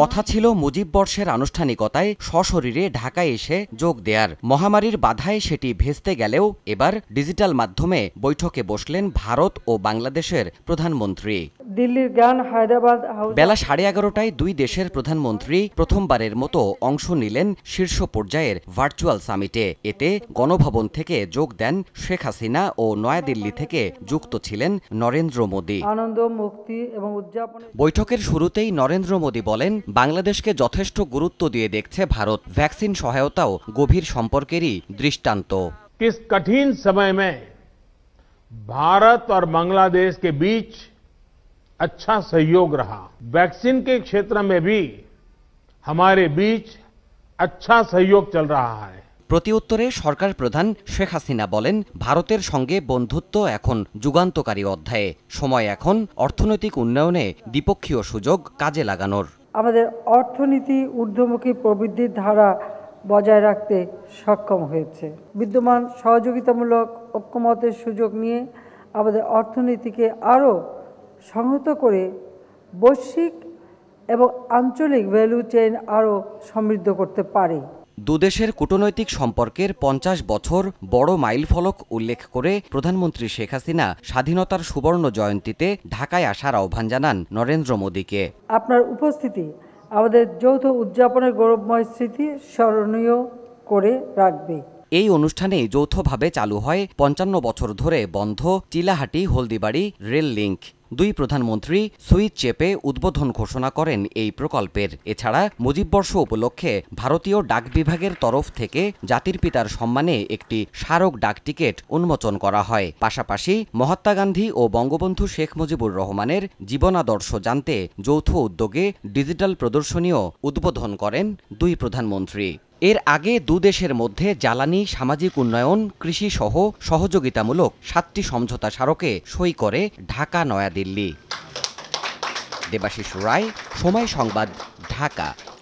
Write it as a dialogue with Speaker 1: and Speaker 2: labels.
Speaker 1: কথা ছিল মুজিব বর্ষের আনুষ্ঠানিকতায় সশরীরে ঢাকায় এসে যোগ দেয়ার মহামারীর বাধায় সেটি ভেস্তে গেলেও এবার ডিজিটাল মাধ্যমে বৈঠকে বসলেন ভারত ও বাংলাদেশের প্রধানমন্ত্রী
Speaker 2: দিল্লির গান হায়দ্রাবাদ
Speaker 1: বেলা সাড়ে এগারোটায় দুই দেশের প্রধানমন্ত্রী প্রথমবারের মতো অংশ নিলেন শীর্ষ পর্যায়ের ভার্চুয়াল সামিটে এতে গণভবন থেকে যোগ দেন শেখ হাসিনা ও নয়াদিল্লি থেকে যুক্ত ছিলেন নরেন্দ্র মোদী
Speaker 2: আনন্দ মুক্তি এবং উদযাপন
Speaker 1: বৈঠকের শুরুতেই নরেন্দ্র মোদী বলেন বাংলাদেশকে যথেষ্ট গুরুত্ব দিয়ে দেখছে ভারত ভ্যাকসিন সহায়তাও গভীর সম্পর্কেরই দৃষ্টান্ত কঠিন সময়
Speaker 3: समय में भारत और बांग्लादेश अच्छा सहयोग रहा वैक्सीन के क्षेत्र में भी हमारे बीच अच्छा सहयोग चल रहा है
Speaker 1: প্রতি উত্তরে সরকার প্রধান শেখ হাসিনা বলেন ভারতের সঙ্গে বন্ধুত্ব এখন যুগান্তকারী অধ্যায়ে সময় এখন অর্থনৈতিক উন্নয়নে দ্বিপক্ষীয় সুযোগ কাজে লাগানোর
Speaker 2: আমাদের অর্থনীতি ঊর্ধ্বমুখী প্রবৃদ্ধির ধারা বজায় রাখতে সক্ষম হয়েছে বিদ্যমান সহযোগিতামূলক ঐক্যমতের সুযোগ নিয়ে আমাদের অর্থনীতিকে আরও সংহত করে বৈশ্বিক এবং আঞ্চলিক ভ্যালু চেইন আরও সমৃদ্ধ করতে পারে
Speaker 1: দুদেশের কূটনৈতিক সম্পর্কের পঞ্চাশ বছর বড় মাইল ফলক উল্লেখ করে প্রধানমন্ত্রী শেখ হাসিনা স্বাধীনতার সুবর্ণ জয়ন্তীতে ঢাকায় আসার আহ্বান জানান নরেন্দ্র মোদীকে
Speaker 2: আপনার উপস্থিতি আমাদের যৌথ উদযাপনের গৌরবময় স্মৃতি স্মরণীয় করে রাখবে
Speaker 1: এই অনুষ্ঠানে যৌথভাবে চালু হয় পঞ্চান্ন বছর ধরে বন্ধ চিলাহাটি হলদিবাড়ি রেল লিংক দুই প্রধানমন্ত্রী সুইচ চেপে উদ্বোধন ঘোষণা করেন এই প্রকল্পের এছাড়া মুজিববর্ষ উপলক্ষে ভারতীয় ডাক বিভাগের তরফ থেকে জাতির পিতার সম্মানে একটি স্মারক ডাক টিকিট উন্মোচন করা হয় পাশাপাশি মহাত্মা গান্ধী ও বঙ্গবন্ধু শেখ মুজিবুর রহমানের জীবনাদর্শ জানতে যৌথ উদ্যোগে ডিজিটাল প্রদর্শনীও উদ্বোধন করেন দুই প্রধানমন্ত্রী এর আগে দুদেশের মধ্যে জ্বালানি সামাজিক উন্নয়ন কৃষিসহ সহযোগিতামূলক সাতটি সমঝোতা স্মারকে সই করে ঢাকা নয়াদিল্লি দেবাশিস রায় সময় সংবাদ ঢাকা